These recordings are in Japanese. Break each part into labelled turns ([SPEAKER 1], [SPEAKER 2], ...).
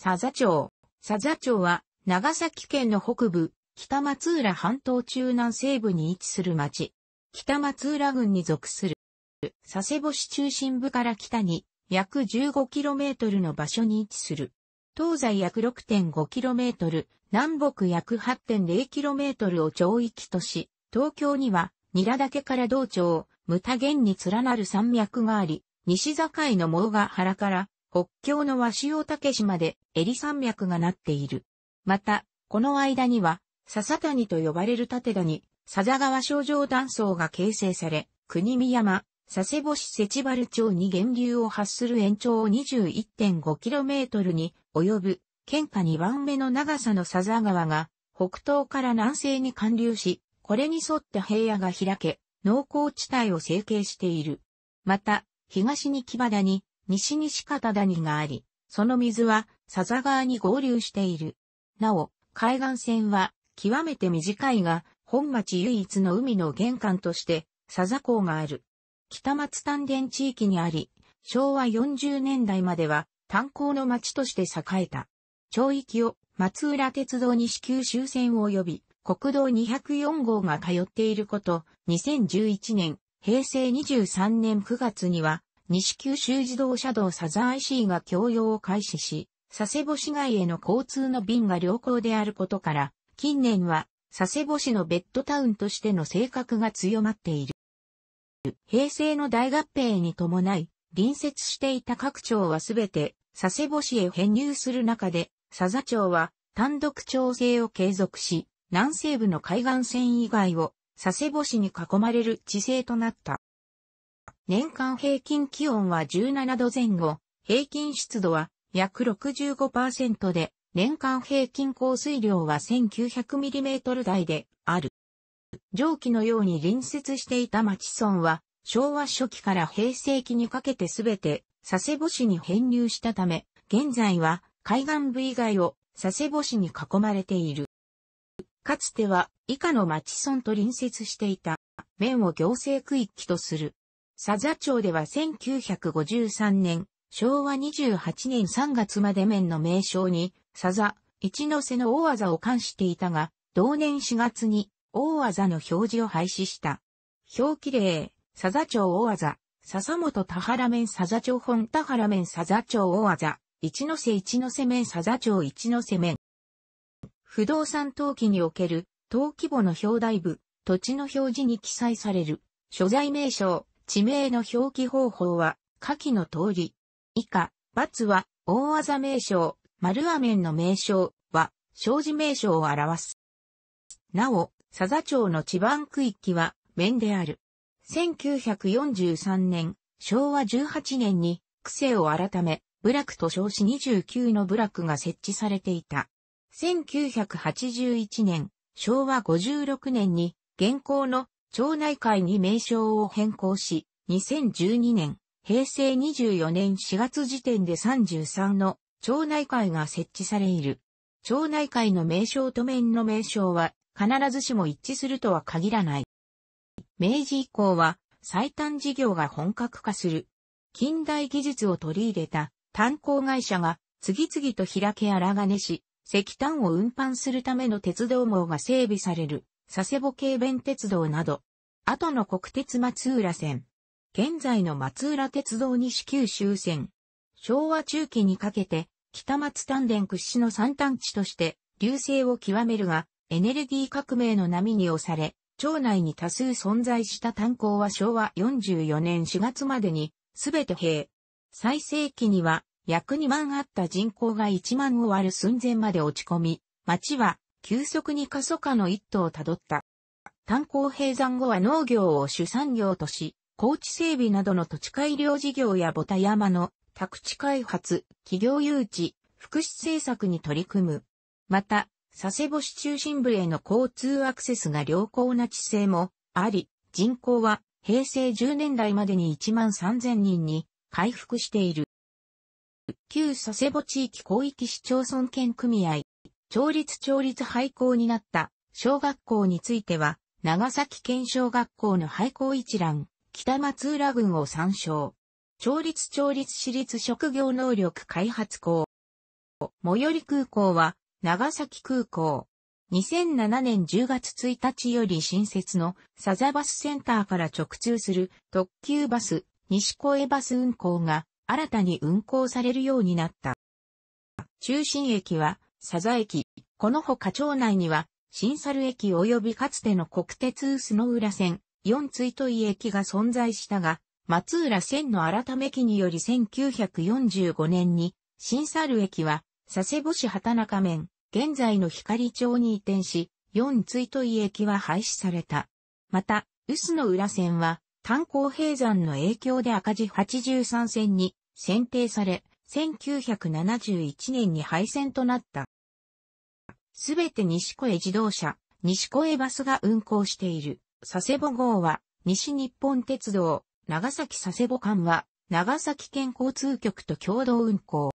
[SPEAKER 1] 佐々町。佐々町は、長崎県の北部、北松浦半島中南西部に位置する町。北松浦郡に属する。佐世保市中心部から北に、約 15km の場所に位置する。東西約 6.5km、南北約 8.0km を町域とし、東京には、ニラ岳から道町、無多源に連なる山脈があり、西境の毛ヶ原から北境の和潮竹島で襟山脈がなっている。また、この間には、笹谷と呼ばれる縦谷、笹川省城断層が形成され、国見山、佐世保市瀬原町に源流を発する延長を 21.5km に及ぶ、県下2番目の長さの笹川が、北東から南西に貫流し、これに沿って平野が開け、農耕地帯を成形している。また、東に木場谷、西西方谷があり、その水は佐ザ川に合流している。なお、海岸線は極めて短いが、本町唯一の海の玄関として佐ザ港がある。北松丹田地域にあり、昭和40年代までは炭鉱の町として栄えた。町域を松浦鉄道西九州線及び国道204号が通っていること、2011年、平成23年9月には西九州自動車道サザン IC が供用を開始し、佐世保市外への交通の便が良好であることから、近年は佐世保市のベッドタウンとしての性格が強まっている。平成の大合併に伴い、隣接していた各町はすべて佐世保市へ編入する中で、佐々町は単独調整を継続し、南西部の海岸線以外を佐世保市に囲まれる地勢となった。年間平均気温は17度前後、平均湿度は約65%で、年間平均降水量は 1900mm 台である。上記のように隣接していた町村は、昭和初期から平成期にかけてすべて佐世保市に編入したため、現在は海岸部以外を佐世保市に囲まれている。かつては以下の町村と隣接していた面を行政区域とする佐々町では1953年、昭和28年3月まで面の名称に、佐々、一ノ瀬の大技を冠していたが、同年4月に大技の表示を廃止した。表記例、佐々町大技、笹本田原面佐々町本田原面佐々町大技、一ノ瀬一ノ瀬面佐々町一ノ瀬面。不動産登記における、登記簿の表題部、土地の表示に記載される、所在名称、地名の表記方法は、下記の通り。以下、×は、大技名称、丸アメンの名称は、障子名称を表す。なお、佐々町の地盤区域は、面である。1943年、昭和18年に、区政を改め、部落と称し29の部落が設置されていた。1981年、昭和56年に、現行の町内会に名称を変更し、2012年、平成24年4月時点で33の町内会が設置されいる。町内会の名称と面の名称は必ずしも一致するとは限らない。明治以降は最短事業が本格化する。近代技術を取り入れた炭鉱会社が次々と開け荒金し、石炭を運搬するための鉄道網が整備される。佐世保軽便鉄道など、後の国鉄松浦線、現在の松浦鉄道西九州線、昭和中期にかけて、北松丹田屈指の三端地として、流星を極めるが、エネルギー革命の波に押され、町内に多数存在した炭鉱は昭和44年4月までに、すべて閉。最盛期には、約2万あった人口が1万を割る寸前まで落ち込み、町は急速に過疎化の一途をたどった。炭鉱閉山後は農業を主産業とし、高地整備などの土地改良事業やボタ山の宅地開発、企業誘致、福祉政策に取り組む。また、佐世保市中心部への交通アクセスが良好な地勢もあり、人口は平成10年代までに1万3000人に回復している。旧佐世保地域広域市町村県組合町立町立廃校になった小学校については、長崎県小学校の廃校一覧、北松浦郡を参照。町立町立私立職業能力開発校。最寄り空港は、長崎空港。2007年10月1日より新設のサザバスセンターから直通する特急バス、西小江バス運行が新たに運行されるようになった。中心駅は佐々駅、このほか町内には、新猿駅及びかつての国鉄薄野浦線、四追とい駅が存在したが、松浦線の改め期により1945年に、新猿駅は、佐世保市畑中面、現在の光町に移転し、四追とい駅は廃止された。また、薄野浦線は、炭鉱閉山の影響で赤字83線に選定され、1971年に廃線となった。すべて西越自動車、西越バスが運行している。佐世保号は、西日本鉄道、長崎佐世保間は、長崎県交通局と共同運行。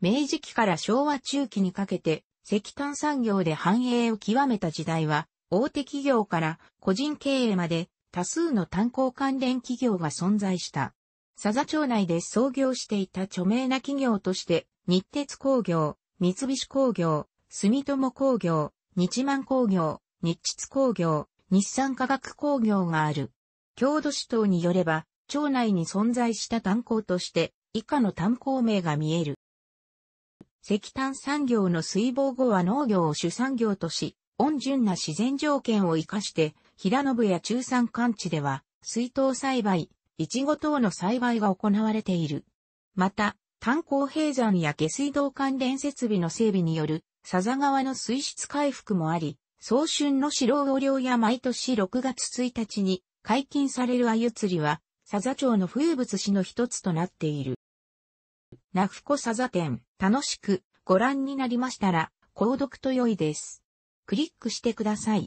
[SPEAKER 1] 明治期から昭和中期にかけて、石炭産業で繁栄を極めた時代は、大手企業から個人経営まで多数の炭鉱関連企業が存在した。佐々町内で創業していた著名な企業として、日鉄工業、三菱工業、住友工業、日満工業、日筆工業、日産化学工業がある。郷土市等によれば、町内に存在した炭鉱として、以下の炭鉱名が見える。石炭産業の水防後は農業を主産業とし、温潤な自然条件を生かして、平野部や中山間地では、水稲栽培、イチゴ等の栽培が行われている。また、炭鉱閉山や下水道関連設備の整備による、佐々川の水質回復もあり、早春の白魚漁や毎年6月1日に解禁される鮎釣りは、佐々町の風物詩の一つとなっている。ナフコ佐々店、楽しくご覧になりましたら、購読と良いです。クリックしてください。